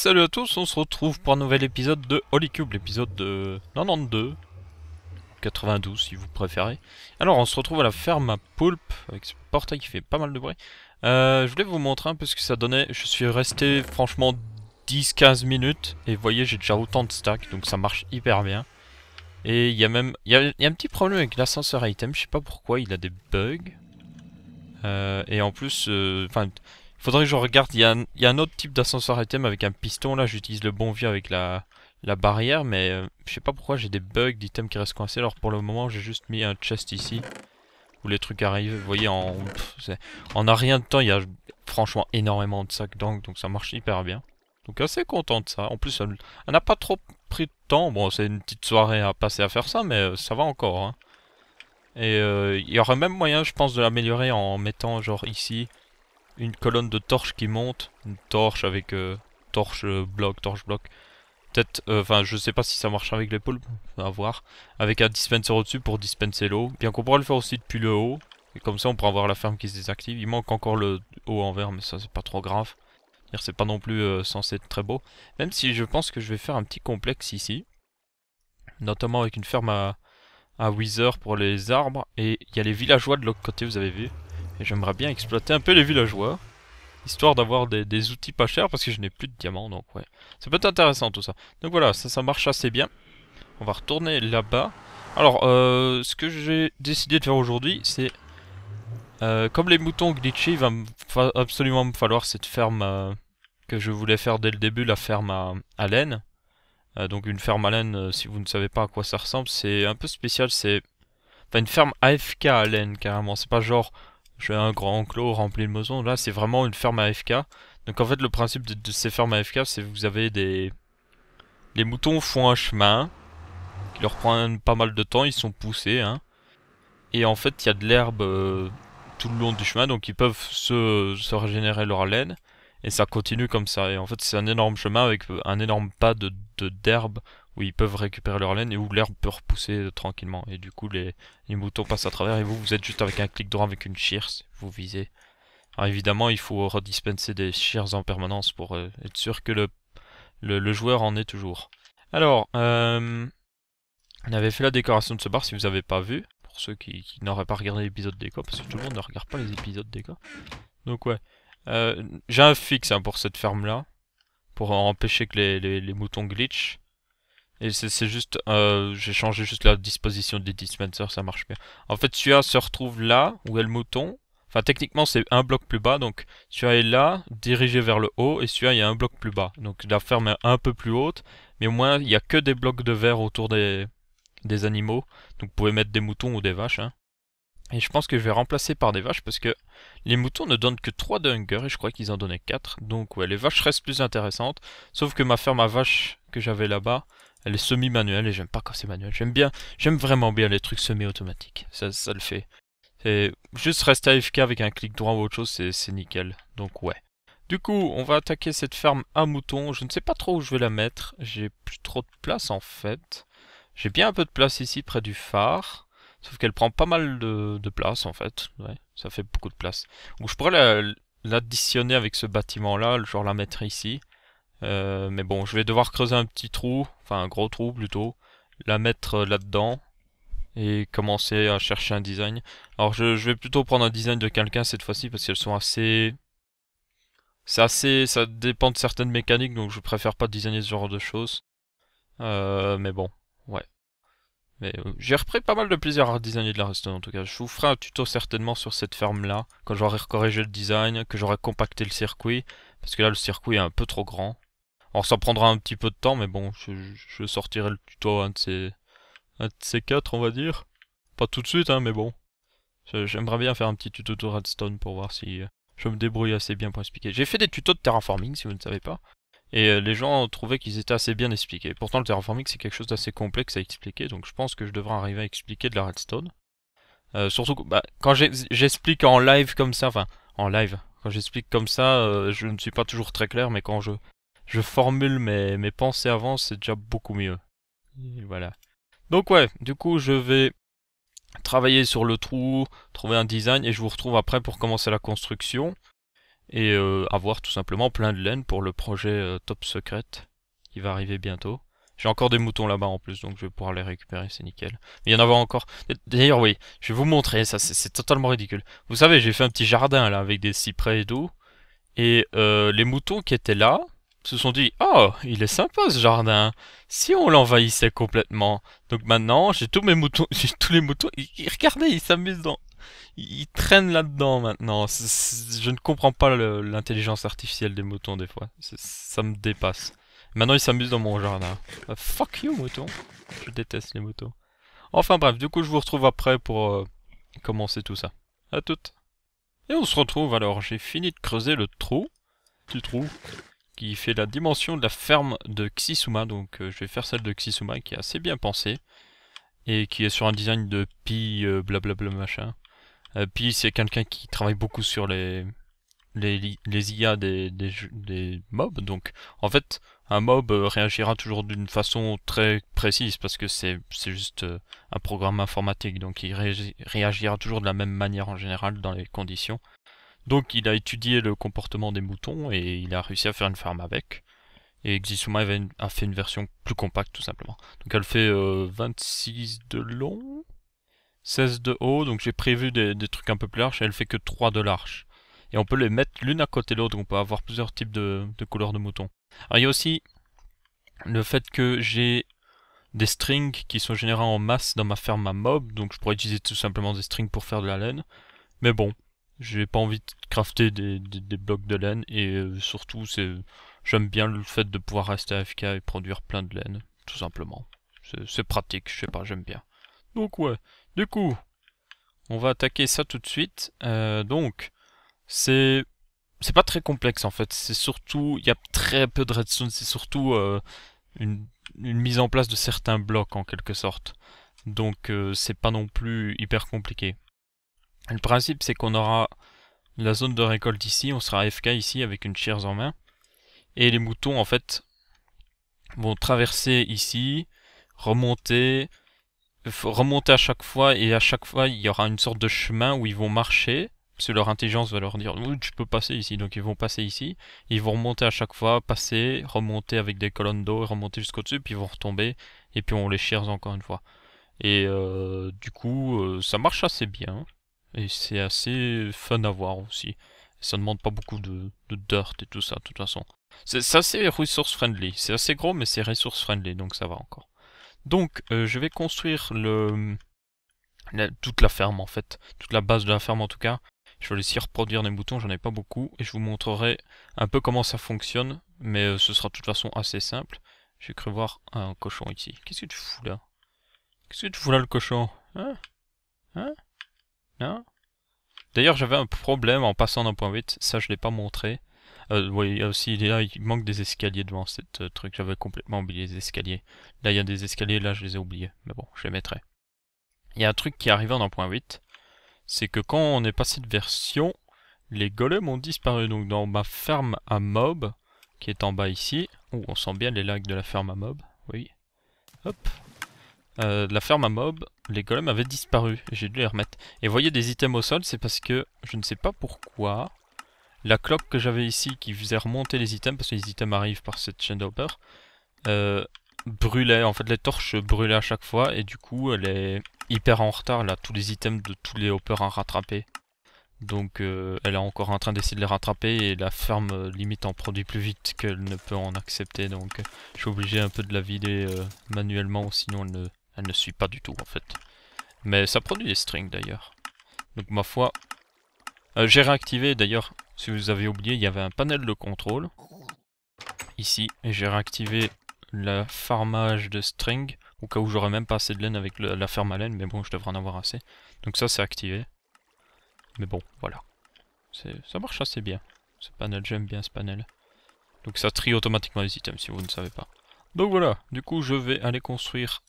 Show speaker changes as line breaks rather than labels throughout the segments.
salut à tous, on se retrouve pour un nouvel épisode de Holy Cube, l'épisode de 92, 92 si vous préférez. Alors on se retrouve à la ferme à poulpe, avec ce portail qui fait pas mal de bruit. Euh, je voulais vous montrer un peu ce que ça donnait, je suis resté franchement 10-15 minutes, et vous voyez j'ai déjà autant de stacks, donc ça marche hyper bien. Et il y a même, il y a, un petit problème avec l'ascenseur item, je sais pas pourquoi, il a des bugs. Euh, et en plus, euh, enfin... Faudrait que je regarde, il y, a un, autre type d'ascenseur item avec un piston, là j'utilise le bon vieux avec la, barrière, mais euh, je sais pas pourquoi j'ai des bugs d'items qui restent coincés, alors pour le moment j'ai juste mis un chest ici, où les trucs arrivent, vous voyez, en, n'a rien de temps, il y a franchement énormément de sacs d'angle, donc ça marche hyper bien. Donc assez content de ça, en plus on n'a pas trop pris de temps, bon c'est une petite soirée à passer à faire ça, mais euh, ça va encore, hein. Et euh, il y aurait même moyen, je pense, de l'améliorer en mettant genre ici une colonne de torches qui monte, une torche avec euh, torche euh, bloc, torche bloc. Peut-être, euh, enfin, je sais pas si ça marche avec l'épaule, à voir. Avec un dispenser au-dessus pour dispenser l'eau. Bien qu'on pourra le faire aussi depuis le haut. Et comme ça, on pourra avoir la ferme qui se désactive. Il manque encore le haut en verre mais ça, c'est pas trop grave. C'est pas non plus censé être très beau. Même si je pense que je vais faire un petit complexe ici. Notamment avec une ferme à, à Weezer pour les arbres. Et il y a les villageois de l'autre côté, vous avez vu. Et j'aimerais bien exploiter un peu les villageois. Histoire d'avoir des, outils pas chers parce que je n'ai plus de diamants donc ouais. Ça peut être intéressant tout ça. Donc voilà, ça, ça marche assez bien. On va retourner là-bas. Alors, euh, ce que j'ai décidé de faire aujourd'hui, c'est... Euh, comme les moutons glitchy il va absolument me falloir cette ferme euh, que je voulais faire dès le début, la ferme à, à laine. donc une ferme à laine, si vous ne savez pas à quoi ça ressemble, c'est un peu spécial, c'est... Enfin une ferme AFK à laine carrément, c'est pas genre j'ai un grand enclos rempli de maisons. Là, c'est vraiment une ferme AFK. Donc en fait, le principe de, ces fermes AFK, c'est que vous avez des... Les moutons font un chemin, qui leur prend pas mal de temps, ils sont poussés. Hein. Et en fait, il y a de l'herbe euh, tout le long du chemin, donc ils peuvent se, régénérer leur laine. Et ça continue comme ça. Et en fait, c'est un énorme chemin avec un énorme pas de d'herbe où ils peuvent récupérer leur laine et où l'herbe peut repousser tranquillement. Et du coup, les, moutons passent à travers et vous, vous êtes juste avec un clic droit avec une shears, vous visez. Alors évidemment, il faut redispenser des shears en permanence pour euh, être sûr que le, le, joueur en est toujours. Alors, euh, on avait fait la décoration de ce bar si vous n'avez pas vu, pour ceux qui, n'auraient pas regardé l'épisode déco, parce que tout le monde ne regarde pas les épisodes déco. Donc ouais, euh, j'ai un fixe hein, pour cette ferme là, pour empêcher que les, les moutons glitchent et c'est juste, euh, j'ai changé juste la disposition des dispensers, ça marche bien. En fait, celui-là se retrouve là, où est le mouton. Enfin, techniquement, c'est un bloc plus bas, donc celui-là est là, dirigé vers le haut, et celui-là, il y a un bloc plus bas. Donc la ferme est un peu plus haute, mais au moins, il n'y a que des blocs de verre autour des, animaux. Donc vous pouvez mettre des moutons ou des vaches. Hein. Et je pense que je vais remplacer par des vaches parce que les moutons ne donnent que 3 de hunger et je crois qu'ils en donnaient 4. Donc ouais, les vaches restent plus intéressantes. Sauf que ma ferme à vaches que j'avais là-bas, elle est semi-manuelle et j'aime pas quand c'est manuel. J'aime bien, j'aime vraiment bien les trucs semi-automatiques. Ça, ça le fait. Et juste rester AFK avec un clic droit ou autre chose, c'est nickel. Donc ouais. Du coup, on va attaquer cette ferme à moutons. Je ne sais pas trop où je vais la mettre. J'ai plus trop de place en fait. J'ai bien un peu de place ici près du phare. Sauf qu'elle prend pas mal de, place en fait. Ouais, ça fait beaucoup de place. je pourrais l'additionner avec ce bâtiment là, genre la mettre ici. Euh, mais bon, je vais devoir creuser un petit trou, enfin un gros trou plutôt, la mettre euh, là-dedans et commencer à chercher un design. Alors je, vais plutôt prendre un design de quelqu'un cette fois-ci parce qu'elles sont assez... C'est assez... ça dépend de certaines mécaniques donc je préfère pas designer ce genre de choses. Euh, mais bon, ouais. Mais j'ai repris pas mal de plaisir à designer de la restone en tout cas. Je vous ferai un tuto certainement sur cette ferme là, quand j'aurai corrigé le design, que j'aurai compacté le circuit, parce que là le circuit est un peu trop grand. Alors ça prendra un petit peu de temps, mais bon, je, sortirai le tuto un de, ces, de ces quatre, on va dire. Pas tout de suite, hein, mais bon. J'aimerais bien faire un petit tuto de Redstone pour voir si euh, je me débrouille assez bien pour expliquer. J'ai fait des tutos de terraforming, si vous ne savez pas. Et euh, les gens trouvaient qu'ils étaient assez bien expliqués. Pourtant, le terraforming, c'est quelque chose d'assez complexe à expliquer, donc je pense que je devrais arriver à expliquer de la redstone. Euh, surtout bah, quand j'explique en live comme ça, enfin, en live, quand j'explique comme ça, je ne suis pas toujours très clair, mais quand je je formule mes, mes pensées avant, c'est déjà beaucoup mieux. voilà. Donc ouais, du coup je vais travailler sur le trou, trouver un design et je vous retrouve après pour commencer la construction et euh, avoir tout simplement plein de laine pour le projet euh, Top Secret qui va arriver bientôt. J'ai encore des moutons là-bas en plus, donc je vais pouvoir les récupérer, c'est nickel. Mais il y en a encore. D'ailleurs, oui, je vais vous montrer, ça c'est totalement ridicule. Vous savez, j'ai fait un petit jardin là avec des cyprès et d'eau. Et euh, les moutons qui étaient là, se sont dit Oh, il est sympa ce jardin. Si on l'envahissait complètement. Donc maintenant, j'ai tous mes moutons. J'ai tous les moutons. Regardez, ils s'amusent dans. Ils traînent là-dedans maintenant. je ne comprends pas l'intelligence artificielle des moutons des fois. Ça me dépasse. Maintenant, ils s'amusent dans mon jardin. Ah, fuck you, mouton. Je déteste les moutons. Enfin bref, du coup, je vous retrouve après pour euh, commencer tout ça. À toutes. Et on se retrouve alors. J'ai fini de creuser le trou. Petit trou qui fait la dimension de la ferme de Xisuma. Donc euh, je vais faire celle de Xisuma qui est assez bien pensée. Et qui est sur un design de Pi euh, blablabla machin. Euh, pi c'est quelqu'un qui travaille beaucoup sur les, les, IA des, mobs. Donc en fait un mob réagira toujours d'une façon très précise parce que c'est juste un programme informatique. Donc il réagira toujours de la même manière en général dans les conditions. Donc il a étudié le comportement des moutons et il a réussi à faire une ferme avec. Et Xisuma a fait une version plus compacte tout simplement. Donc elle fait 26 euh, de long, 16 de haut, donc j'ai prévu des, trucs un peu plus larges, et elle fait que 3 de large. Et on peut les mettre l'une à côté de l'autre, on peut avoir plusieurs types de, couleurs de moutons. Alors il y a aussi le fait que j'ai des strings qui sont générés en masse dans ma ferme à mob, donc je pourrais utiliser tout simplement des strings pour faire de la laine. Mais bon, j'ai pas envie de crafter des, blocs de laine et euh, surtout c'est j'aime bien le fait de pouvoir rester AFK et produire plein de laine, tout simplement. C'est pratique, je sais pas, j'aime bien. Donc ouais, du coup, on va attaquer ça tout de suite. Euh, donc, c'est pas très complexe en fait, c'est surtout, il y a très peu de redstone, c'est surtout euh, une, mise en place de certains blocs en quelque sorte. Donc c'est pas non plus hyper compliqué. Le principe, c'est qu'on aura la zone de récolte ici, on sera FK ici avec une chaise en main. Et les moutons, en fait, vont traverser ici, remonter, remonter à chaque fois, et à chaque fois, il y aura une sorte de chemin où ils vont marcher. Parce que leur intelligence va leur dire oui, tu peux passer ici, donc ils vont passer ici. Ils vont remonter à chaque fois, passer, remonter avec des colonnes d'eau, remonter jusqu'au-dessus, puis ils vont retomber, et puis on les shears encore une fois. Et euh, du coup, euh, ça marche assez bien. Et c'est assez fun à voir aussi. Ça ne demande pas beaucoup de, dirt et tout ça, de toute façon. C'est assez resource friendly. C'est assez gros, mais c'est resource friendly, donc ça va encore. Donc, euh, je vais construire le toute la ferme, en fait. Toute la base de la ferme, en tout cas. Je vais laisser reproduire des boutons j'en ai pas beaucoup. Et je vous montrerai un peu comment ça fonctionne. Mais euh, ce sera de toute façon assez simple. J'ai cru voir un cochon ici. Qu'est-ce que tu fous là Qu'est-ce que tu fous là, le cochon Hein Hein Hein D'ailleurs, j'avais un problème en passant d'un point 8, ça je l'ai pas montré. Euh, oui, il aussi, là, il manque des escaliers devant cette euh, truc, j'avais complètement oublié les escaliers. Là, il y a des escaliers, là, je les ai oubliés, mais bon, je les mettrai. Il y a un truc qui est arrivé en 8, c'est que quand on est passé de version, les golems ont disparu. Donc dans ma ferme à mob, qui est en bas ici, où on sent bien les lags de la ferme à mob, oui. Hop, euh, la ferme à mob, les golems avaient disparu. J'ai dû les remettre. Et vous voyez des items au sol, c'est parce que, je ne sais pas pourquoi, la cloque que j'avais ici qui faisait remonter les items, parce que les items arrivent par cette chaîne d'hopper, euh, brûlait. En fait, les torches brûlaient à chaque fois, et du coup, elle est hyper en retard, là, tous les items de tous les hoppers à rattraper. Donc euh, elle est encore en train d'essayer de les rattraper et la ferme limite en produit plus vite qu'elle ne peut en accepter donc je suis obligé un peu de la vider manuellement sinon elle ne elle ne suit pas du tout en fait. Mais ça produit des strings d'ailleurs. Donc ma foi... Euh, j'ai réactivé d'ailleurs, si vous avez oublié, il y avait un panel de contrôle. Ici, et j'ai réactivé le farmage de string, au cas où j'aurais même pas assez de laine avec la ferme à laine, mais bon, je devrais en avoir assez. Donc ça, c'est activé. Mais bon, voilà. Ça marche assez bien. Ce panel, j'aime bien ce panel. Donc ça trie automatiquement les items, si vous ne savez pas. Donc voilà, du coup, je vais aller construire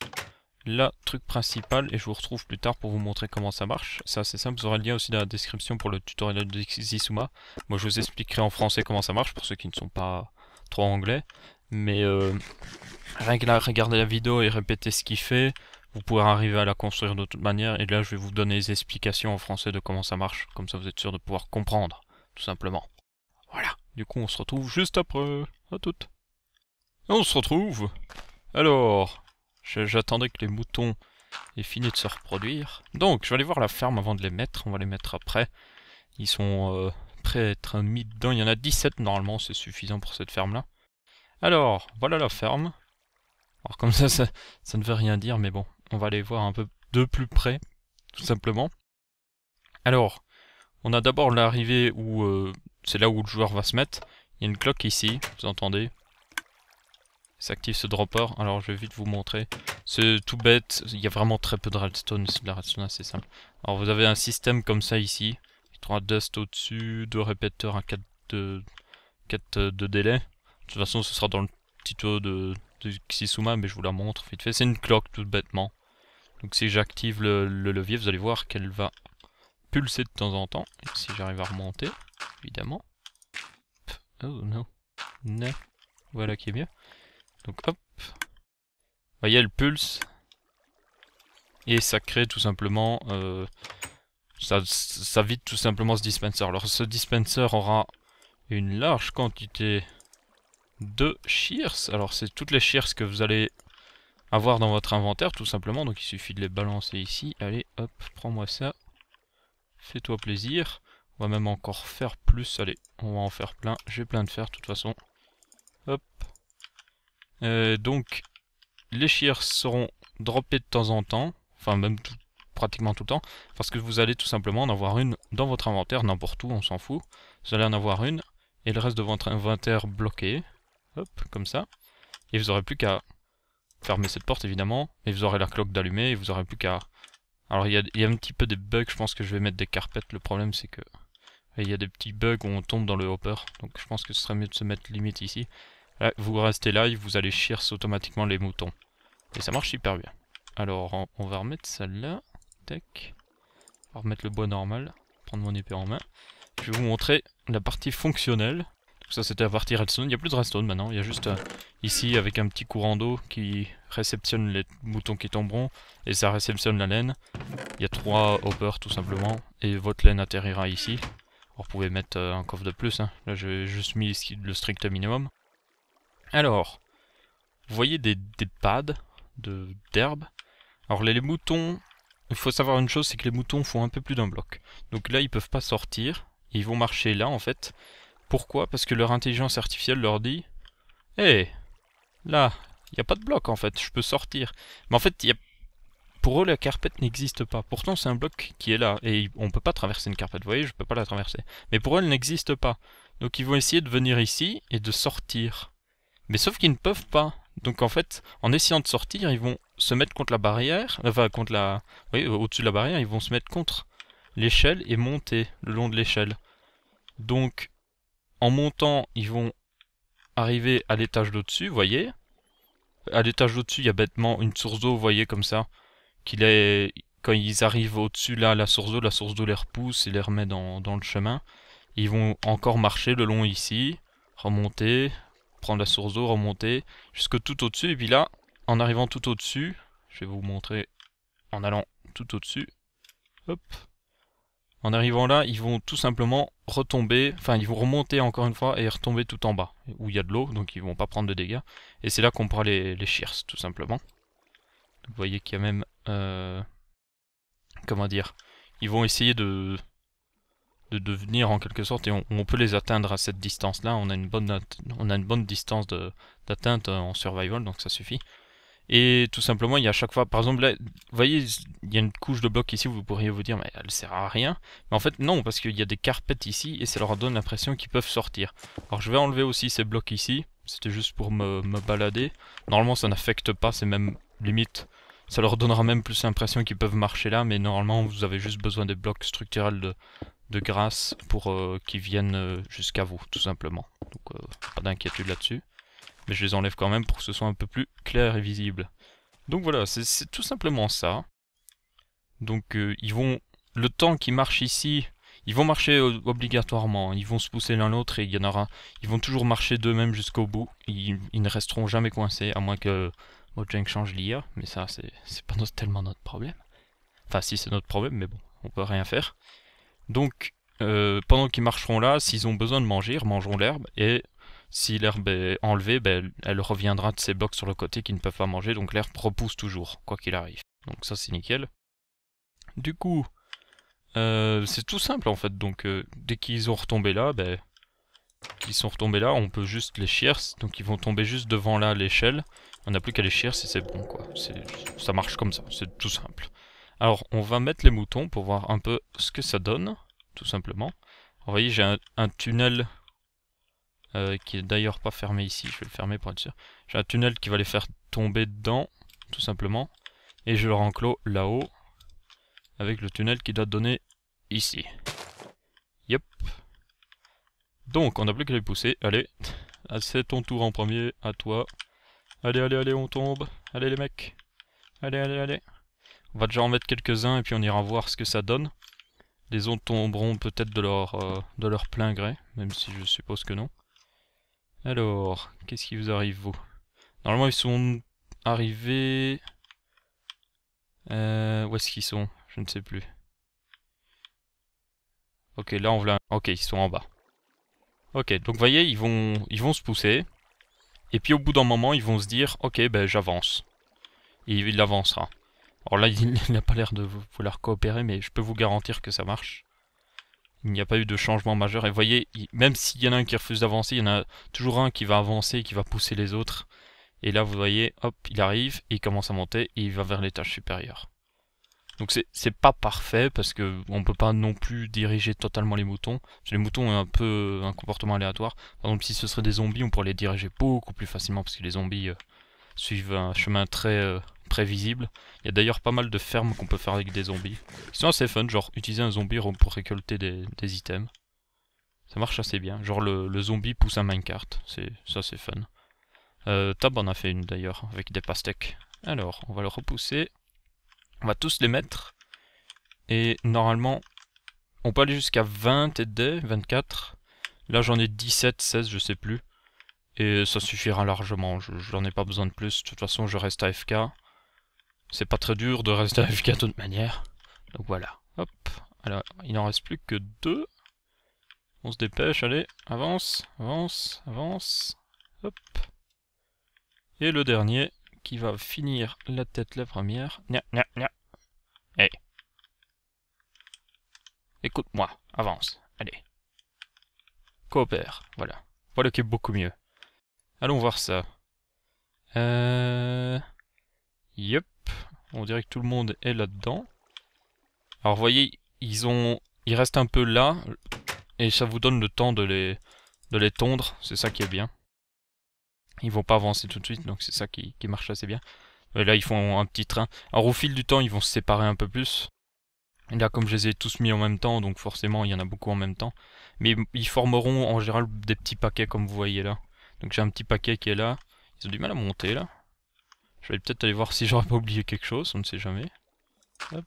la truc principal et je vous retrouve plus tard pour vous montrer comment ça marche. C'est assez simple, vous aurez le lien aussi dans la description pour le tutoriel de Zisuma. Moi je vous expliquerai en français comment ça marche pour ceux qui ne sont pas trop anglais. Mais euh, rien que là, regardez la vidéo et répétez ce qu'il fait, vous pourrez arriver à la construire de toute manière. Et là je vais vous donner les explications en français de comment ça marche, comme ça vous êtes sûr de pouvoir comprendre, tout simplement. Voilà, du coup on se retrouve juste après, à toute on se retrouve alors, J'attendais que les moutons aient fini de se reproduire. Donc, je vais aller voir la ferme avant de les mettre. On va les mettre après. Ils sont euh, prêts à être mis dedans. Il y en a 17 normalement, c'est suffisant pour cette ferme-là. Alors, voilà la ferme. Alors comme ça, ça, ne veut rien dire, mais bon, on va aller voir un peu de plus près, tout simplement. Alors, on a d'abord l'arrivée où... Euh, c'est là où le joueur va se mettre. Il y a une cloque ici, vous entendez s'active ce dropper. Alors je vais vite vous montrer. C'est tout bête, il y a vraiment très peu de redstone, c'est de la redstone assez simple. Alors vous avez un système comme ça ici. 3 dust au-dessus, 2 répéteurs à 4 de, 4 de délai. De toute façon ce sera dans le tuto de, de Xisuma, mais je vous la montre vite fait. C'est une cloque tout bêtement. Donc si j'active le, levier, vous allez voir qu'elle va pulser de temps en temps. si j'arrive à remonter, évidemment. Oh non. Non. Voilà qui est bien donc hop. voyez, bah, le pulse. Et ça crée tout simplement... Euh, ça, ça vide tout simplement ce dispenser. Alors ce dispenser aura une large quantité de shears. Alors c'est toutes les shears que vous allez avoir dans votre inventaire tout simplement. Donc il suffit de les balancer ici. Allez, hop, prends-moi ça. Fais-toi plaisir. On va même encore faire plus. Allez, on va en faire plein. J'ai plein de fer de toute façon. Hop, euh, donc, les chiens seront droppés de temps en temps, enfin même pratiquement tout le temps, parce que vous allez tout simplement en avoir une dans votre inventaire, n'importe où, on s'en fout. Vous allez en avoir une, et le reste de votre inventaire bloqué, hop, comme ça. Et vous aurez plus qu'à fermer cette porte, évidemment, et vous aurez la cloque d'allumer, et vous aurez plus qu'à... Alors, il y, a, il y a un petit peu des bugs, je pense que je vais mettre des carpettes, le problème c'est que... Il y a des petits bugs où on tombe dans le hopper, donc je pense que ce serait mieux de se mettre limite ici vous restez là et vous allez chirse automatiquement les moutons. Et ça marche super bien. Alors, on, va remettre celle-là. Tac. On va remettre le bois normal. Prendre mon épée en main. Je vais vous montrer la partie fonctionnelle. Donc ça, c'était la partie redstone. Il n'y a plus de redstone maintenant. Il y a juste euh, ici, avec un petit courant d'eau qui réceptionne les moutons qui tomberont. Et ça réceptionne la laine. Il y a trois hoppers, tout simplement. Et votre laine atterrira ici. Vous pouvez mettre euh, un coffre de plus. Hein. Là, j'ai juste mis le strict minimum. Alors, vous voyez des, des pads d'herbe. Alors les, moutons, il faut savoir une chose, c'est que les moutons font un peu plus d'un bloc. Donc là, ils peuvent pas sortir. Ils vont marcher là, en fait. Pourquoi Parce que leur intelligence artificielle leur dit eh, « Hé, là, il n'y a pas de bloc, en fait. Je peux sortir. » Mais en fait, y pour eux, la carpette n'existe pas. Pourtant, c'est un bloc qui est là. Et on peut pas traverser une carpette. Vous voyez, je peux pas la traverser. Mais pour eux, elle n'existe pas. Donc ils vont essayer de venir ici et de sortir. Mais sauf qu'ils ne peuvent pas. Donc en fait, en essayant de sortir, ils vont se mettre contre la barrière, enfin contre la, au-dessus de la barrière, ils vont se mettre contre l'échelle et monter le long de l'échelle. Donc en montant, ils vont arriver à l'étage d'au-dessus, vous voyez. À l'étage d'au-dessus, il y a bêtement une source d'eau, vous voyez comme ça, qu'il est quand ils arrivent au-dessus là, la source d'eau, la source d'eau les repousse et les remet dans, dans le chemin. Ils vont encore marcher le long ici, remonter, prendre la source d'eau, remonter jusque tout au-dessus. Et puis là, en arrivant tout au-dessus, je vais vous montrer en allant tout au-dessus. Hop. En arrivant là, ils vont tout simplement retomber, enfin ils vont remonter encore une fois et retomber tout en bas, où il y a de l'eau, donc ils vont pas prendre de dégâts. Et c'est là qu'on prend les, les tout simplement. Vous voyez qu'il y a même... Euh, comment dire Ils vont essayer de, de devenir en quelque sorte, et on, peut les atteindre à cette distance-là, on, a une bonne on a une bonne distance d'atteinte euh, en survival, donc ça suffit. Et tout simplement, il y a à chaque fois, par exemple, là, vous voyez, il y a une couche de blocs ici, vous pourriez vous dire, mais elle sert à rien. Mais en fait, non, parce qu'il y a des carpettes ici, et ça leur donne l'impression qu'ils peuvent sortir. Alors je vais enlever aussi ces blocs ici, c'était juste pour me, me balader. Normalement, ça n'affecte pas, ces mêmes limites. ça leur donnera même plus l'impression qu'ils peuvent marcher là, mais normalement vous avez juste besoin des blocs structurels de, de grâce pour euh, qu'ils viennent euh, jusqu'à vous, tout simplement. Donc euh, pas d'inquiétude là-dessus. Mais je les enlève quand même pour que ce soit un peu plus clair et visible. Donc voilà, c'est tout simplement ça. Donc ils vont... Le temps qu'ils marchent ici, ils vont marcher obligatoirement. Ils vont se pousser l'un l'autre et il y en aura... Ils vont toujours marcher d'eux-mêmes jusqu'au bout. Ils, ne resteront jamais coincés, à moins que Mojang change l'IA. Mais ça, c'est pas tellement notre problème. Enfin si, c'est notre problème, mais bon, on peut rien faire. Donc, euh, pendant qu'ils marcheront là, s'ils ont besoin de manger, ils mangeront l'herbe. Et si l'herbe est enlevée, ben, elle reviendra de ses blocs sur le côté qui ne peuvent pas manger. Donc l'herbe repousse toujours, quoi qu'il arrive. Donc ça, c'est nickel. Du coup, euh, c'est tout simple en fait. Donc euh, dès qu'ils ont retombé là, ben, sont retombés là, on peut juste les shears. Donc ils vont tomber juste devant là l'échelle. On n'a plus qu'à les shears et c'est bon quoi. Ça marche comme ça, c'est tout simple. Alors, on va mettre les moutons pour voir un peu ce que ça donne, tout simplement. Vous voyez, j'ai un, tunnel euh, qui est d'ailleurs pas fermé ici. Je vais le fermer pour être sûr. J'ai un tunnel qui va les faire tomber dedans, tout simplement. Et je le renclos là-haut, avec le tunnel qui doit donner ici. Yep. Donc, on n'a plus qu'à les pousser. Allez, c'est ton tour en premier, à toi. Allez, allez, allez, on tombe. Allez les mecs. Allez, allez, allez. On va déjà en mettre quelques-uns et puis on ira voir ce que ça donne. Les autres tomberont peut-être de, leur, euh, de leur plein gré, même si je suppose que non. Alors, qu'est-ce qui vous arrive, vous Normalement, ils sont arrivés... Euh, où est-ce qu'ils sont Je ne sais plus. Ok, là, on voulait. Ok, ils sont en bas. Ok, donc vous voyez, ils vont, ils vont se pousser. Et puis au bout d'un moment, ils vont se dire, ok, ben j'avance. Et il avancera. Alors là, il n'a pas l'air de vouloir coopérer, mais je peux vous garantir que ça marche. Il n'y a pas eu de changement majeur. Et vous voyez, même s'il y en a un qui refuse d'avancer, il y en a toujours un qui va avancer et qui va pousser les autres. Et là, vous voyez, hop, il arrive, il commence à monter, et il va vers l'étage supérieur. Donc c'est pas parfait, parce que on peut pas non plus diriger totalement les moutons. les moutons ont un peu euh, un comportement aléatoire. Par exemple, si ce serait des zombies, on pourrait les diriger beaucoup plus facilement, parce que les zombies euh, suivent un chemin très... Euh, prévisible. Il y a d'ailleurs pas mal de fermes qu'on peut faire avec des zombies. C'est assez fun, genre utiliser un zombie pour récolter des, items. Ça marche assez bien. Genre le, zombie pousse un minecart. C'est ça c'est fun. Euh, Tab en a fait une d'ailleurs avec des pastèques. Alors on va le repousser. On va tous les mettre. Et normalement on peut aller jusqu'à 20 et des 24. Là j'en ai 17, 16, je sais plus. Et ça suffira largement, j'en n'en ai pas besoin de plus. De toute façon je reste FK c'est pas très dur de rester AFK de toute manière. Donc voilà. Hop. Alors, il n'en reste plus que deux. On se dépêche, allez, avance, avance, avance. Hop. Et le dernier, qui va finir la tête la première. Nya, nya, nya. Hey. Eh. Écoute-moi, avance, allez. Coopère, voilà. Voilà qui est beaucoup mieux. Allons voir ça. Euh... Yep. On dirait que tout le monde est là-dedans. Alors, vous voyez, ils ont... Ils restent un peu là, et ça vous donne le temps de les, de les tondre, c'est ça qui est bien. Ils vont pas avancer tout de suite, donc c'est ça qui, qui marche assez bien. Et là, ils font un petit train. Alors, au fil du temps, ils vont se séparer un peu plus. Et là, comme je les ai tous mis en même temps, donc forcément, il y en a beaucoup en même temps. Mais ils formeront en général des petits paquets, comme vous voyez là. Donc j'ai un petit paquet qui est là. Ils ont du mal à monter là. Je vais peut-être aller voir si j'aurais pas oublié quelque chose, on ne sait jamais. Hop.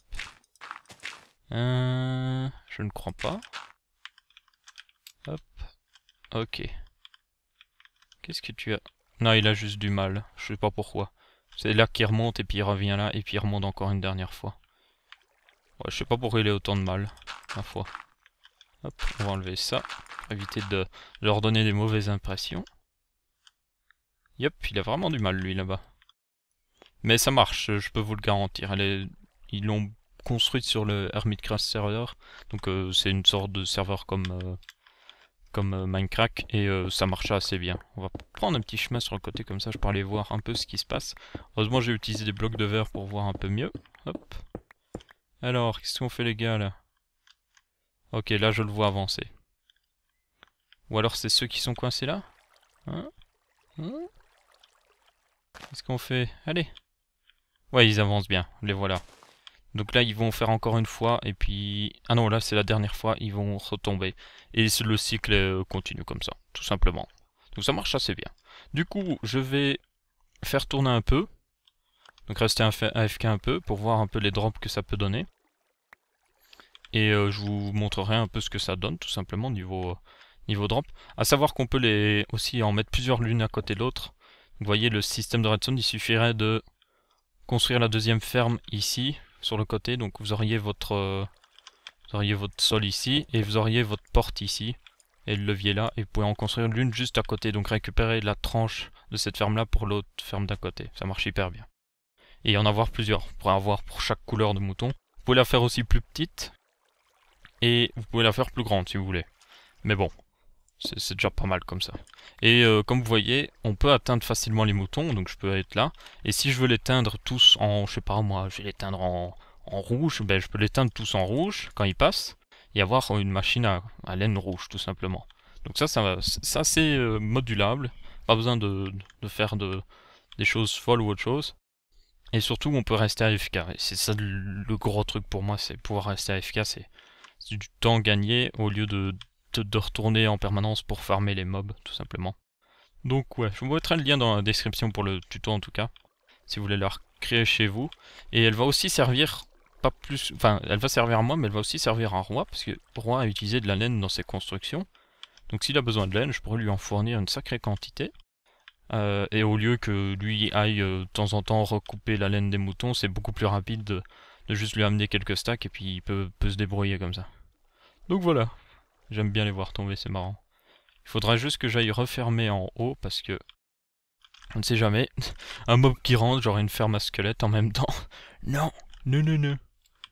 Euh, je ne crois pas. Hop. Ok. Qu'est-ce que tu as Non, il a juste du mal. Je sais pas pourquoi. C'est là qu'il remonte et puis il revient là et puis il remonte encore une dernière fois. Je je sais pas pourquoi il a autant de mal. ma foi. Hop, on va enlever ça. Pour éviter de leur donner des mauvaises impressions. Yep, il a vraiment du mal lui là-bas. Mais ça marche, je peux vous le garantir. Ils l'ont construite sur le hermitcraft Server. Donc euh, c'est une sorte de serveur comme, euh, comme euh, Minecraft et ça marche assez bien. On va prendre un petit chemin sur le côté comme ça, je peux aller voir un peu ce qui se passe. Heureusement j'ai utilisé des blocs de verre pour voir un peu mieux. Hop. Alors, qu'est-ce qu'on fait les gars là Ok, là je le vois avancer. Ou alors c'est ceux qui sont coincés là hein, hein Qu'est-ce qu'on fait Allez Ouais, ils avancent bien, les voilà. Donc là, ils vont faire encore une fois, et puis... Ah non, là, c'est la dernière fois, ils vont retomber. Et le cycle euh, continue comme ça, tout simplement. Donc ça marche assez bien. Du coup, je vais faire tourner un peu. Donc rester AFK un peu, pour voir un peu les drops que ça peut donner. Et euh, je vous montrerai un peu ce que ça donne, tout simplement, niveau, euh, niveau drop. à savoir qu'on peut les aussi en mettre plusieurs l'une à côté de l'autre. Vous voyez, le système de redstone, il suffirait de construire la deuxième ferme ici, sur le côté. Donc vous auriez votre, euh, auriez votre sol ici et vous auriez votre porte ici et le levier là. Et vous pouvez en construire l'une juste à côté. Donc récupérer la tranche de cette ferme là pour l'autre ferme d'à côté. Ça marche hyper bien. Et en avoir plusieurs. Vous pourrez en avoir pour chaque couleur de mouton. Vous pouvez la faire aussi plus petite. Et vous pouvez la faire plus grande si vous voulez. Mais bon, c'est déjà pas mal comme ça. Et euh, comme vous voyez, on peut atteindre facilement les moutons, donc je peux être là. Et si je veux les teindre tous en, je sais pas moi, je vais l'éteindre en, en, rouge, ben je peux teindre tous en rouge quand ils passent, et avoir une machine à, laine rouge tout simplement. Donc ça, ça c'est euh, modulable, pas besoin de, faire de, des choses folles ou autre chose. Et surtout, on peut rester Et C'est ça le, gros truc pour moi, c'est pouvoir rester FK. c'est du temps gagné au lieu de de retourner en permanence pour farmer les mobs, tout simplement. Donc ouais, je vous mettrai le lien dans la description pour le tuto en tout cas, si vous voulez le créer chez vous. Et elle va aussi servir, pas plus, enfin elle va servir à moi, mais elle va aussi servir à un roi, parce que roi a utilisé de la laine dans ses constructions. Donc s'il a besoin de laine, je pourrais lui en fournir une sacrée quantité. Euh, et au lieu que lui aille euh, de temps en temps recouper la laine des moutons, c'est beaucoup plus rapide de, juste lui amener quelques stacks et puis il peut, peut se débrouiller comme ça. Donc voilà, J'aime bien les voir tomber, c'est marrant. Il faudra juste que j'aille refermer en haut parce que... On ne sait jamais. Un mob qui rentre, genre une ferme à squelette en même temps. Non Non, non, non.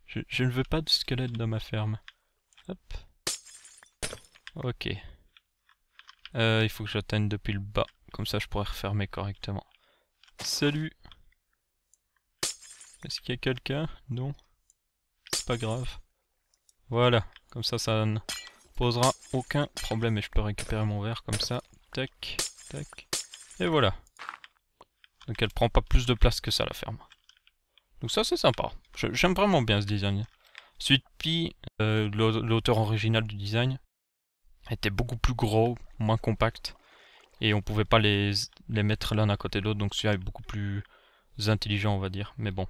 Je, ne veux pas de squelette dans ma ferme. Hop. Ok. Euh, il faut que j'atteigne depuis le bas. Comme ça, je pourrais refermer correctement. Salut Est-ce qu'il y a quelqu'un Non. C'est pas grave. Voilà. Comme ça, ça donne posera aucun problème. Et je peux récupérer mon verre comme ça. Tac, tac. Et voilà. Donc elle prend pas plus de place que ça, la ferme. Donc ça, c'est sympa. J'aime vraiment bien ce design. Suite Pi, euh, l'auteur original du design, était beaucoup plus gros, moins compact. Et on pouvait pas les, les mettre l'un à côté de l'autre. Donc celui-là est beaucoup plus intelligent, on va dire. Mais bon.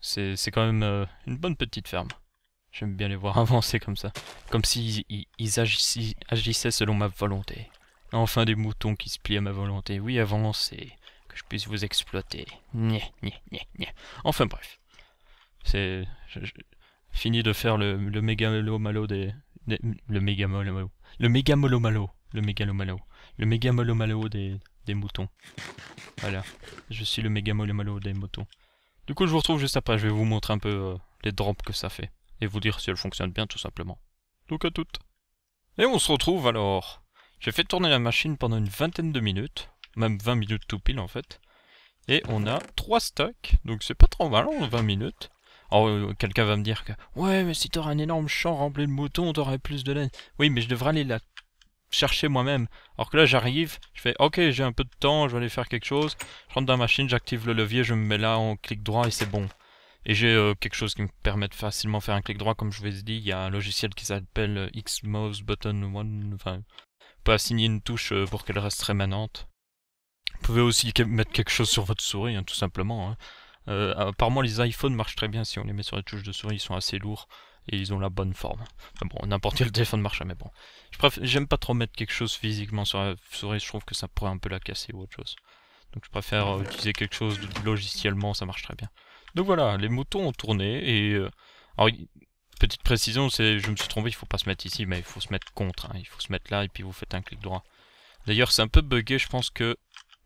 C'est quand même euh, une bonne petite ferme. J'aime bien les voir avancer comme ça. Comme s'ils agissaient, selon ma volonté. Enfin des moutons qui se plient à ma volonté. Oui, avancez. Que je puisse vous exploiter. nyeh nyeh nyeh. enfin bref. C'est... Fini de faire le, méga mégalomalo des... des le malo. Le malo. Le malo. Le malo des, des moutons. Voilà. Je suis le méga malo des moutons. Du coup, je vous retrouve juste après. Je vais vous montrer un peu euh, les drops que ça fait et vous dire si elle fonctionne bien tout simplement. Donc à toutes. Et on se retrouve alors. J'ai fait tourner la machine pendant une vingtaine de minutes, même 20 minutes tout pile en fait. Et on a 3 stacks, donc c'est pas trop mal en 20 minutes. Alors euh, quelqu'un va me dire que ouais mais si t'aurais un énorme champ rempli de moutons t'aurais plus de laine. Oui mais je devrais aller la chercher moi-même. Alors que là j'arrive, je fais ok j'ai un peu de temps, je vais aller faire quelque chose, je rentre dans la machine, j'active le levier, je me mets là, en clic droit et c'est bon. Et j'ai euh, quelque chose qui me permet de facilement faire un clic droit, comme je vous ai dit, il y a un logiciel qui s'appelle euh, X-Mouse Button One, enfin, vous pouvez assigner une touche euh, pour qu'elle reste rémanente. Vous pouvez aussi mettre quelque chose sur votre souris, hein, tout simplement. Hein. apparemment, les iPhones marchent très bien si on les met sur les touches de souris, ils sont assez lourds et ils ont la bonne forme. Enfin bon, n'importe quel téléphone marche, hein, mais bon. j'aime pas trop mettre quelque chose physiquement sur la souris, je trouve que ça pourrait un peu la casser ou autre chose. Donc je préfère utiliser quelque chose de, logiciellement, ça marche très bien. Donc voilà, les moutons ont tourné et... Euh, petite précision, c'est, je me suis trompé, il faut pas se mettre ici, mais il faut se mettre contre, hein. il faut se mettre là et puis vous faites un clic droit. D'ailleurs c'est un peu buggé, je pense que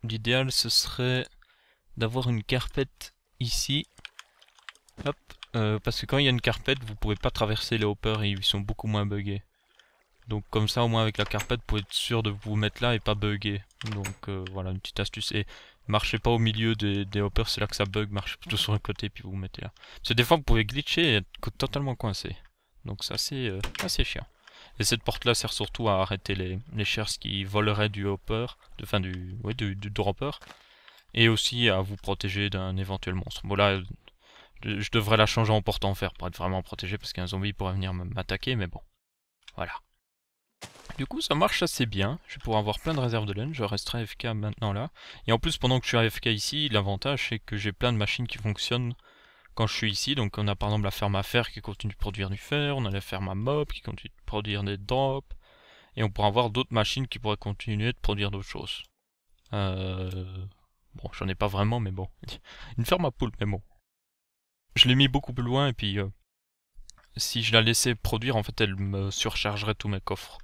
l'idéal ce serait d'avoir une carpette ici. Euh, parce que quand il y a une carpette, vous pouvez pas traverser les hoppers et ils sont beaucoup moins buggés. Donc comme ça au moins avec la carpette, vous pouvez être sûr de vous mettre là et pas bugger. Donc euh, voilà une petite astuce. Et marchez pas au milieu des, hoppers, c'est là que ça bug, marchez plutôt sur un côté puis vous vous mettez là. Parce que des fois vous pouvez glitcher et être totalement coincé. Donc c'est assez, euh, assez chiant. Et cette porte là sert surtout à arrêter les, les qui voleraient du hopper, de, fin du, du dropper, et aussi à vous protéger d'un éventuel monstre. Bon là, je devrais la changer en porte en fer pour être vraiment protégé parce qu'un zombie pourrait venir m'attaquer, mais bon. Voilà. Du coup, ça marche assez bien. Je pourrais avoir plein de réserves de laine. Je resterai AFK maintenant là. Et en plus, pendant que je suis AFK ici, l'avantage c'est que j'ai plein de machines qui fonctionnent quand je suis ici. Donc, on a par exemple la ferme à fer qui continue de produire du fer. On a la ferme à mob qui continue de produire des drops. Et on pourra avoir d'autres machines qui pourraient continuer de produire d'autres choses. Euh... Bon, j'en ai pas vraiment, mais bon. Une ferme à poule, mais bon. Je l'ai mis beaucoup plus loin et puis... Euh, si je la laissais produire, en fait, elle me surchargerait tous mes coffres.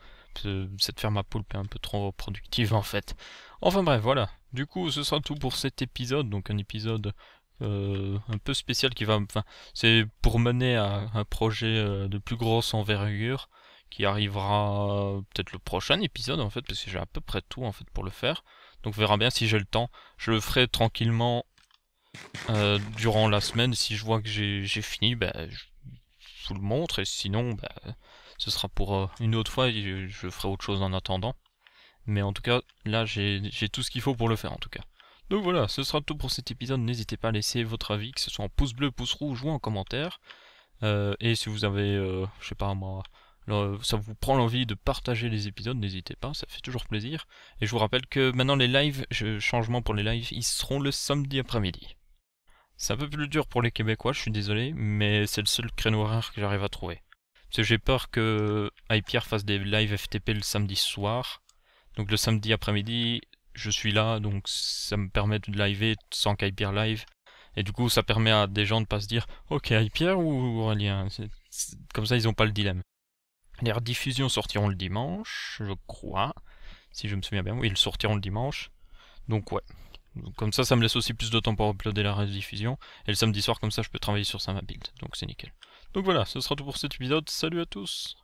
Euh, Cette ferme à poulpe est un peu trop productive, en fait. Enfin bref, voilà. Du coup, ce sera tout pour cet épisode. Donc un épisode euh, un peu spécial qui va... Enfin, c'est pour mener à un projet euh, de plus grosse envergure qui arrivera peut-être le prochain épisode, en fait, parce que j'ai à peu près tout, en fait, pour le faire. Donc on verra bien si j'ai le temps. Je le ferai tranquillement durant la semaine. Si je vois que j'ai fini, ben le montre, et sinon, bah, ce sera pour euh, une autre fois, et je ferai autre chose en attendant. Mais en tout cas, là, j'ai tout ce qu'il faut pour le faire, en tout cas. Donc voilà, ce sera tout pour cet épisode. N'hésitez pas à laisser votre avis, que ce soit en pouce bleu, pouce rouge ou en commentaire. Euh, et si vous avez, euh, je sais pas moi, ça vous prend l'envie de partager les épisodes, n'hésitez pas, ça fait toujours plaisir. Et je vous rappelle que maintenant les lives, je, changement pour les lives, ils seront le samedi après-midi. C'est un peu plus dur pour les Québécois, je suis désolé, mais c'est le seul créneau rare que j'arrive à trouver. Parce que j'ai peur que aille-pierre fasse des lives FTP le samedi soir. Donc le samedi après-midi, je suis là, donc ça me permet de liver sans aille-pierre live. Et du coup, ça permet à des gens de pas se dire Ok, pierre ou Aurélien Comme ça, ils n'ont pas le dilemme. Les rediffusions sortiront le dimanche, je crois. Si je me souviens bien, oui, ils sortiront le dimanche. Donc ouais, comme ça, ça me laisse aussi plus de temps pour uploader la rediffusion. Et le samedi soir, comme ça, je peux travailler sur ma build. Donc c'est nickel. Donc voilà, ce sera tout pour cet épisode. Salut à tous